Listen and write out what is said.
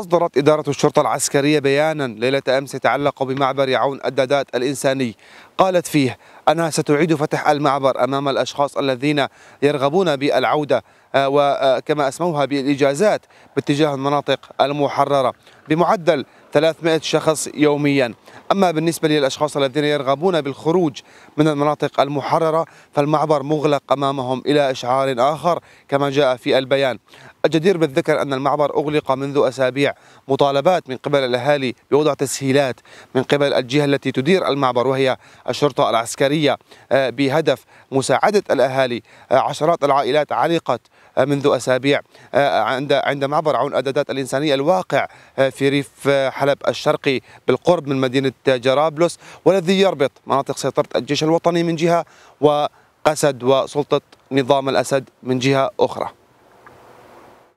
أصدرت إدارة الشرطة العسكرية بيانا ليلة أمس يتعلق بمعبر يعون الدادات الإنساني قالت فيه أنها ستعيد فتح المعبر أمام الأشخاص الذين يرغبون بالعودة آه، وكما آه، أسموها بالإجازات باتجاه المناطق المحررة بمعدل 300 شخص يوميا أما بالنسبة للأشخاص الذين يرغبون بالخروج من المناطق المحررة فالمعبر مغلق أمامهم إلى إشعار آخر كما جاء في البيان الجدير بالذكر أن المعبر أغلق منذ أسابيع مطالبات من قبل الأهالي بوضع تسهيلات من قبل الجهة التي تدير المعبر وهي الشرطة العسكرية آه، بهدف مساعدة الأهالي آه، عشرات العائلات علقت آه، منذ أسابيع عند عند معبر عون أدادات الإنسانية الواقع في ريف حلب الشرقي بالقرب من مدينة جرابلس والذي يربط مناطق سيطرة الجيش الوطني من جهة وقسد وسلطة نظام الأسد من جهة أخرى